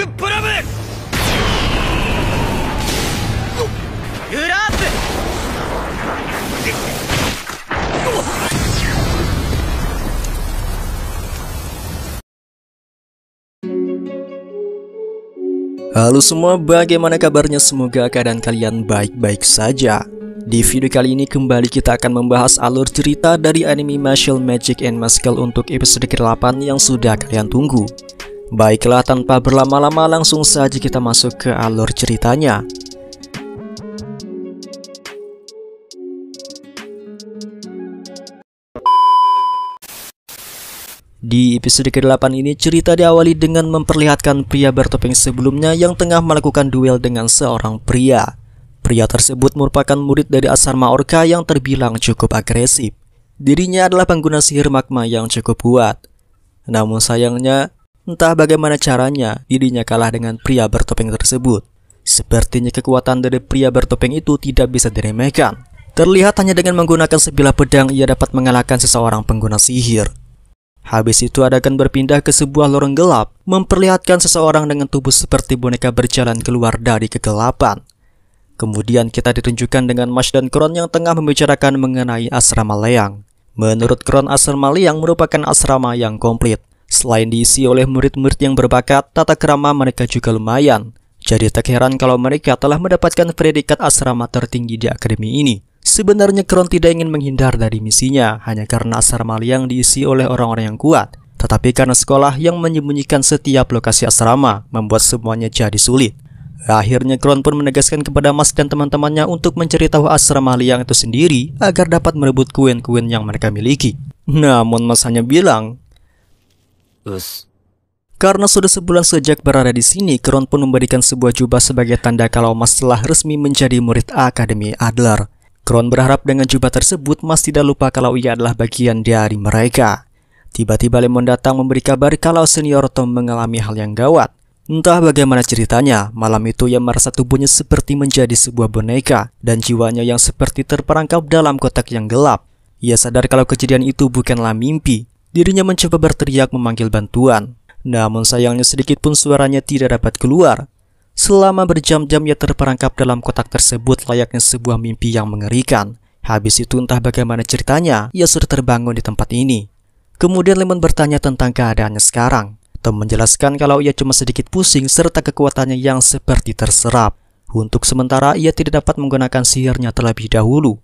Halo semua, bagaimana kabarnya? Semoga keadaan kalian baik-baik saja. Di video kali ini kembali kita akan membahas alur cerita dari anime Martial Magic and Muscle untuk episode ke-8 yang sudah kalian tunggu Baiklah tanpa berlama-lama langsung saja kita masuk ke alur ceritanya Di episode ke-8 ini cerita diawali dengan memperlihatkan pria bertopeng sebelumnya yang tengah melakukan duel dengan seorang pria Pria tersebut merupakan murid dari asrama Orca yang terbilang cukup agresif Dirinya adalah pengguna sihir magma yang cukup kuat Namun sayangnya Entah bagaimana caranya, dirinya kalah dengan pria bertopeng tersebut. Sepertinya kekuatan dari pria bertopeng itu tidak bisa diremehkan. Terlihat hanya dengan menggunakan sebilah pedang ia dapat mengalahkan seseorang pengguna sihir. Habis itu Adakan berpindah ke sebuah lorong gelap, memperlihatkan seseorang dengan tubuh seperti boneka berjalan keluar dari kegelapan. Kemudian kita ditunjukkan dengan Mas dan Kron yang tengah membicarakan mengenai asrama Leang. Menurut Kron, asrama Leang merupakan asrama yang komplit. Selain diisi oleh murid-murid yang berbakat, tata kerama mereka juga lumayan. Jadi tak heran kalau mereka telah mendapatkan predikat asrama tertinggi di akademi ini. Sebenarnya Kron tidak ingin menghindar dari misinya, hanya karena asrama yang diisi oleh orang-orang yang kuat. Tetapi karena sekolah yang menyembunyikan setiap lokasi asrama, membuat semuanya jadi sulit. Akhirnya Kron pun menegaskan kepada Mas dan teman-temannya untuk mencari tahu asrama liang itu sendiri agar dapat merebut kuen-kuen yang mereka miliki. Namun Mas hanya bilang, Us. Karena sudah sebulan sejak berada di sini, Kron pun memberikan sebuah jubah sebagai tanda kalau Mas telah resmi menjadi murid Akademi Adler. Kron berharap dengan jubah tersebut, Mas tidak lupa kalau ia adalah bagian dari mereka. Tiba-tiba Lemon datang memberi kabar kalau senior Tom mengalami hal yang gawat. Entah bagaimana ceritanya, malam itu ia merasa tubuhnya seperti menjadi sebuah boneka, dan jiwanya yang seperti terperangkap dalam kotak yang gelap. Ia sadar kalau kejadian itu bukanlah mimpi, Dirinya mencoba berteriak memanggil bantuan, namun sayangnya sedikit pun suaranya tidak dapat keluar. Selama berjam-jam ia terperangkap dalam kotak tersebut layaknya sebuah mimpi yang mengerikan. Habis itu entah bagaimana ceritanya, ia sudah terbangun di tempat ini. Kemudian Lemon bertanya tentang keadaannya sekarang. Tom menjelaskan kalau ia cuma sedikit pusing serta kekuatannya yang seperti terserap. Untuk sementara, ia tidak dapat menggunakan sihirnya terlebih dahulu.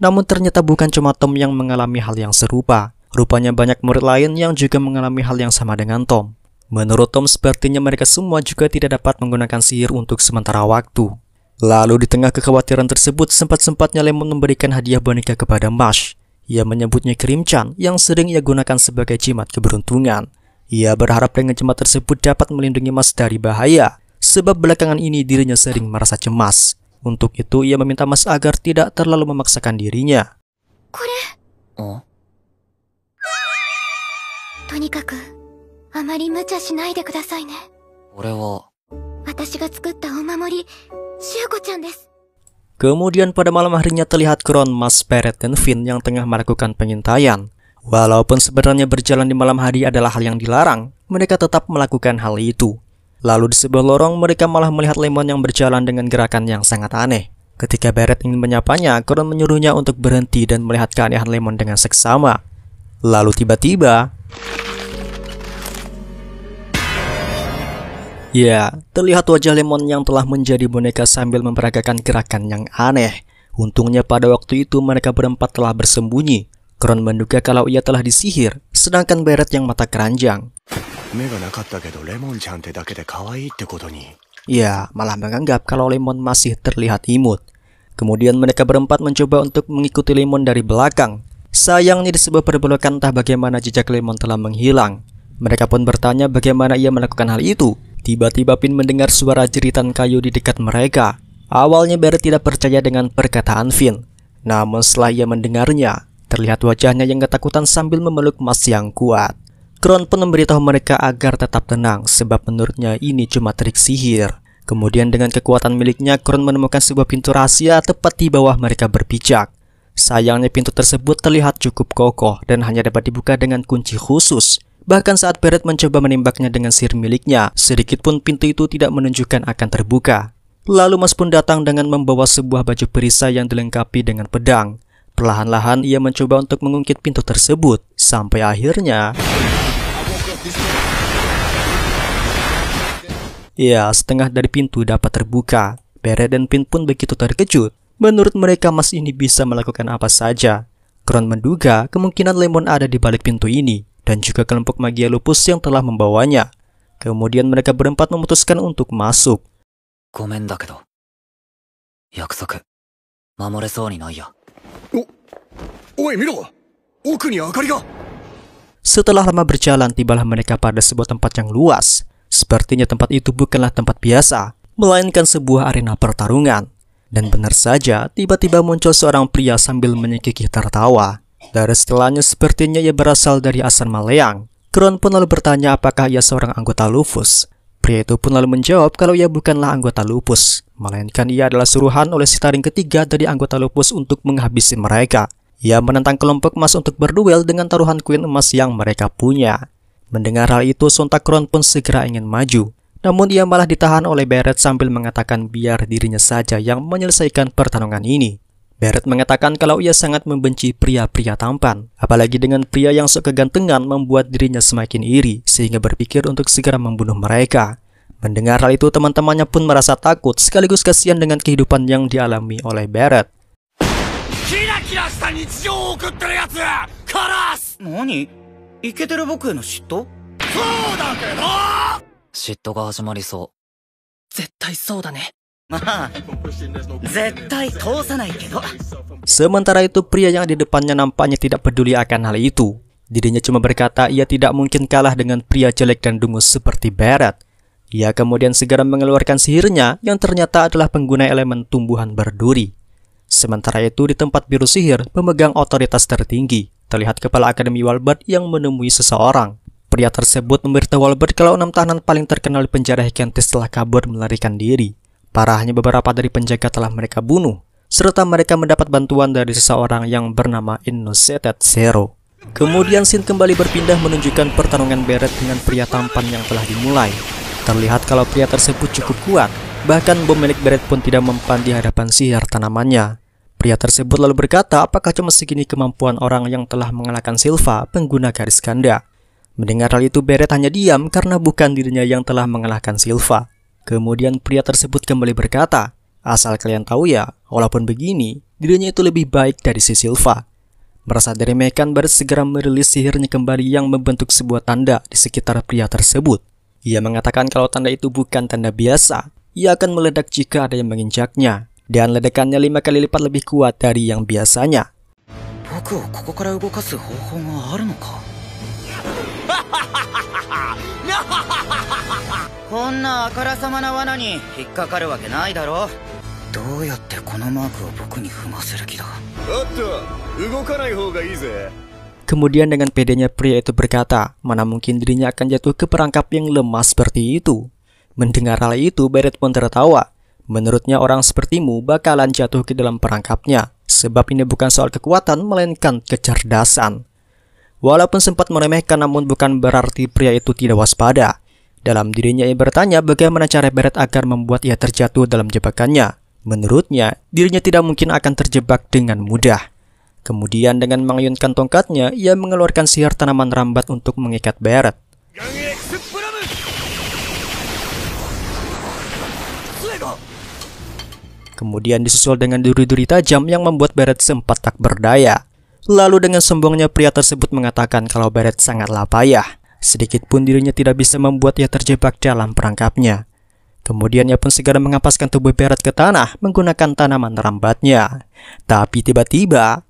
Namun ternyata bukan cuma Tom yang mengalami hal yang serupa. Rupanya banyak murid lain yang juga mengalami hal yang sama dengan Tom. Menurut Tom, sepertinya mereka semua juga tidak dapat menggunakan sihir untuk sementara waktu. Lalu di tengah kekhawatiran tersebut, sempat-sempatnya Lemon memberikan hadiah boneka kepada Marsh. Ia menyebutnya Chan yang sering ia gunakan sebagai jimat keberuntungan. Ia berharap dengan jimat tersebut dapat melindungi Mas dari bahaya, sebab belakangan ini dirinya sering merasa cemas. Untuk itu, ia meminta Mas agar tidak terlalu memaksakan dirinya. Kore... Oh? Kemudian pada malam harinya terlihat Kron, Mas Peret, dan Finn yang tengah melakukan pengintaian. Walaupun sebenarnya berjalan di malam hari adalah hal yang dilarang, mereka tetap melakukan hal itu. Lalu di sebuah lorong, mereka malah melihat Lemon yang berjalan dengan gerakan yang sangat aneh. Ketika Barrett ingin menyapanya, Kron menyuruhnya untuk berhenti dan melihat keanehan Lemon dengan seksama. Lalu tiba-tiba... Ya, terlihat wajah Lemon yang telah menjadi boneka sambil memperagakan gerakan yang aneh. Untungnya pada waktu itu mereka berempat telah bersembunyi. Kron menduga kalau ia telah disihir, sedangkan Beret yang mata keranjang. Ya, malah menganggap kalau Lemon masih terlihat imut. Kemudian mereka berempat mencoba untuk mengikuti Lemon dari belakang. Sayangnya di sebuah perbelokan entah bagaimana jejak Lemon telah menghilang. Mereka pun bertanya bagaimana ia melakukan hal itu. Tiba-tiba Pin mendengar suara jeritan kayu di dekat mereka. Awalnya Barry tidak percaya dengan perkataan Finn. Namun setelah ia mendengarnya, terlihat wajahnya yang ketakutan sambil memeluk Mas yang kuat. Kron pun memberitahu mereka agar tetap tenang sebab menurutnya ini cuma trik sihir. Kemudian dengan kekuatan miliknya, Kron menemukan sebuah pintu rahasia tepat di bawah mereka berpijak. Sayangnya pintu tersebut terlihat cukup kokoh dan hanya dapat dibuka dengan kunci khusus. Bahkan saat Barrett mencoba menembaknya dengan sir miliknya, sedikit pun pintu itu tidak menunjukkan akan terbuka. Lalu Mas pun datang dengan membawa sebuah baju perisai yang dilengkapi dengan pedang. Perlahan-lahan ia mencoba untuk mengungkit pintu tersebut, sampai akhirnya... Ya, setengah dari pintu dapat terbuka. Barrett dan Pin pun begitu terkejut. Menurut mereka mas ini bisa melakukan apa saja. Kron menduga kemungkinan Lemon ada di balik pintu ini dan juga kelompok magia lupus yang telah membawanya. Kemudian mereka berempat memutuskan untuk masuk. Setelah lama berjalan, tibalah mereka pada sebuah tempat yang luas. Sepertinya tempat itu bukanlah tempat biasa, melainkan sebuah arena pertarungan. Dan benar saja, tiba-tiba muncul seorang pria sambil menyekiki tertawa. Dari setelahnya sepertinya ia berasal dari asal Maleang. Kron pun lalu bertanya apakah ia seorang anggota Lupus. Pria itu pun lalu menjawab kalau ia bukanlah anggota Lupus, melainkan ia adalah suruhan oleh Sitaring ketiga dari anggota Lupus untuk menghabisi mereka. Ia menentang kelompok emas untuk berduel dengan taruhan Queen emas yang mereka punya. Mendengar hal itu, sontak Kron pun segera ingin maju. Namun ia malah ditahan oleh Beret sambil mengatakan biar dirinya saja yang menyelesaikan pertarungan ini. Barrett mengatakan kalau ia sangat membenci pria-pria tampan, apalagi dengan pria yang sok kegantengan membuat dirinya semakin iri sehingga berpikir untuk segera membunuh mereka. Mendengar hal itu, teman-temannya pun merasa takut sekaligus kasihan dengan kehidupan yang dialami oleh Barrett. Nah, Sementara itu pria yang di depannya nampaknya tidak peduli akan hal itu. Dirinya cuma berkata ia tidak mungkin kalah dengan pria jelek dan dungu seperti Barrett Ia kemudian segera mengeluarkan sihirnya yang ternyata adalah pengguna elemen tumbuhan berduri. Sementara itu di tempat biru sihir, pemegang otoritas tertinggi, terlihat kepala Akademi Walbert yang menemui seseorang. Pria tersebut memberitahu Walbert kalau enam tahanan paling terkenal di penjara Hekentis telah kabur melarikan diri. Parahnya beberapa dari penjaga telah mereka bunuh, serta mereka mendapat bantuan dari seseorang yang bernama Innocent Zero. Kemudian Sin kembali berpindah menunjukkan pertarungan beret dengan pria tampan yang telah dimulai. Terlihat kalau pria tersebut cukup kuat, bahkan bom milik beret pun tidak mempan di hadapan sihir tanamannya. Pria tersebut lalu berkata apakah cuma segini kemampuan orang yang telah mengalahkan Silva, pengguna garis ganda. Mendengar hal itu Beret hanya diam karena bukan dirinya yang telah mengalahkan Silva. Kemudian pria tersebut kembali berkata, Asal kalian tahu ya, walaupun begini, dirinya itu lebih baik dari si Silva. Merasa diremehkan, Barat segera merilis sihirnya kembali yang membentuk sebuah tanda di sekitar pria tersebut. Ia mengatakan kalau tanda itu bukan tanda biasa, ia akan meledak jika ada yang menginjaknya, dan ledakannya lima kali lipat lebih kuat dari yang biasanya. Hahaha! こんなあからさまな罠に引っかかるわけないだろどうやってこのマークを僕に踏ませる気だおっと動かない方がいいぜ Kemudian dengan pedenya pria itu berkata, mana mungkin dirinya akan jatuh ke perangkap yang lemah seperti itu. Mendengar hal itu, Beret pun tertawa. Menurutnya orang sepertimu bakalan jatuh ke dalam perangkapnya, sebab ini bukan soal kekuatan, melainkan kecerdasan. Walaupun sempat meremehkan namun bukan berarti pria itu tidak waspada. Dalam dirinya ia bertanya bagaimana cara Barrett agar membuat ia terjatuh dalam jebakannya. Menurutnya, dirinya tidak mungkin akan terjebak dengan mudah. Kemudian dengan mengayunkan tongkatnya, ia mengeluarkan sihir tanaman rambat untuk mengikat Barrett. Kemudian disusul dengan duri-duri tajam yang membuat Barrett sempat tak berdaya. Lalu dengan sombongnya pria tersebut mengatakan kalau Barrett sangatlah payah. Sedikit pun dirinya tidak bisa membuat ia terjebak dalam perangkapnya. Kemudian ia pun segera mengapaskan tubuh berat ke tanah menggunakan tanaman rambatnya. Tapi tiba-tiba...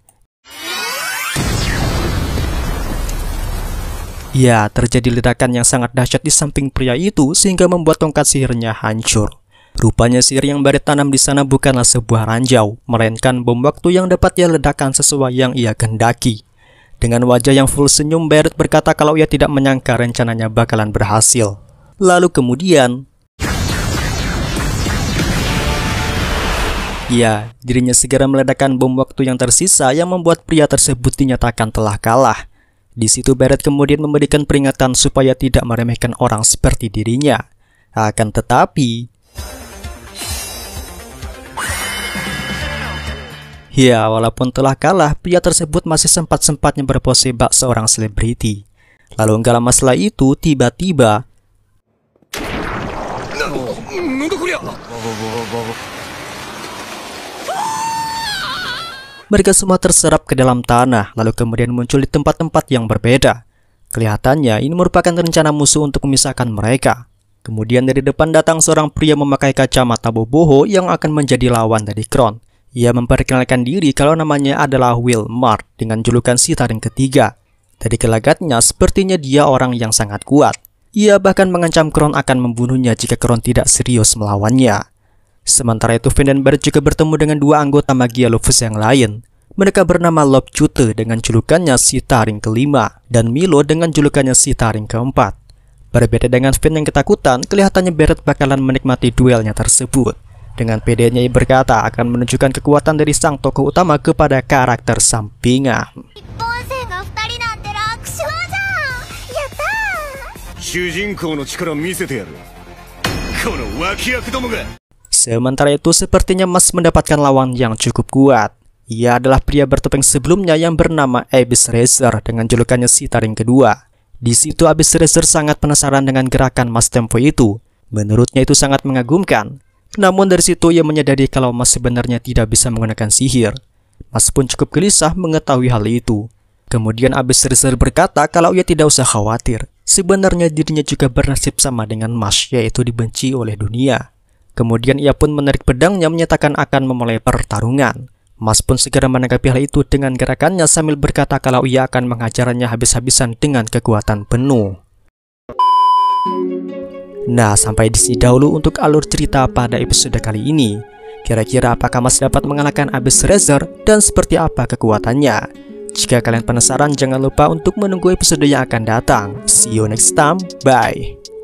Ya, terjadi ledakan yang sangat dahsyat di samping pria itu sehingga membuat tongkat sihirnya hancur. Rupanya sihir yang Barrett tanam di sana bukanlah sebuah ranjau, melainkan bom waktu yang dapat ia ledakan sesuai yang ia kehendaki. Dengan wajah yang full senyum, Barrett berkata kalau ia tidak menyangka rencananya bakalan berhasil. Lalu kemudian... Ya, dirinya segera meledakkan bom waktu yang tersisa yang membuat pria tersebut dinyatakan telah kalah. Di situ Barrett kemudian memberikan peringatan supaya tidak meremehkan orang seperti dirinya. Akan tetapi, Ya, walaupun telah kalah, pria tersebut masih sempat-sempatnya berpose bak seorang selebriti. Lalu enggak lama setelah itu, tiba-tiba... Mereka semua terserap ke dalam tanah, lalu kemudian muncul di tempat-tempat yang berbeda. Kelihatannya, ini merupakan rencana musuh untuk memisahkan mereka. Kemudian dari depan datang seorang pria memakai kacamata boboho yang akan menjadi lawan dari Kron. Ia memperkenalkan diri kalau namanya adalah Will Mart dengan julukan si taring ketiga. Dari gelagatnya, sepertinya dia orang yang sangat kuat. Ia bahkan mengancam Kron akan membunuhnya jika Kron tidak serius melawannya. Sementara itu, Finn dan Vandenberg juga bertemu dengan dua anggota Magia Lufus yang lain. Mereka bernama Lob Jute dengan julukannya si taring kelima, dan Milo dengan julukannya si taring keempat. Berbeda dengan Finn yang ketakutan, kelihatannya Barrett bakalan menikmati duelnya tersebut dengan pedenya ia berkata akan menunjukkan kekuatan dari sang tokoh utama kepada karakter sampingan. Sementara itu sepertinya Mas mendapatkan lawan yang cukup kuat. Ia adalah pria bertopeng sebelumnya yang bernama Abyss Racer dengan julukannya Si Taring kedua. Di situ Abyss Racer sangat penasaran dengan gerakan Mas Tempo itu. Menurutnya itu sangat mengagumkan. Namun dari situ ia menyadari kalau Mas sebenarnya tidak bisa menggunakan sihir. Mas pun cukup gelisah mengetahui hal itu. Kemudian Abis Rizal berkata kalau ia tidak usah khawatir. Sebenarnya dirinya juga bernasib sama dengan Mas, yaitu dibenci oleh dunia. Kemudian ia pun menarik pedangnya menyatakan akan memulai pertarungan. Mas pun segera menanggapi hal itu dengan gerakannya sambil berkata kalau ia akan menghajarannya habis-habisan dengan kekuatan penuh. Nah, sampai di sini dahulu untuk alur cerita pada episode kali ini. Kira-kira apakah Mas dapat mengalahkan Abyss Razor dan seperti apa kekuatannya? Jika kalian penasaran, jangan lupa untuk menunggu episode yang akan datang. See you next time. Bye.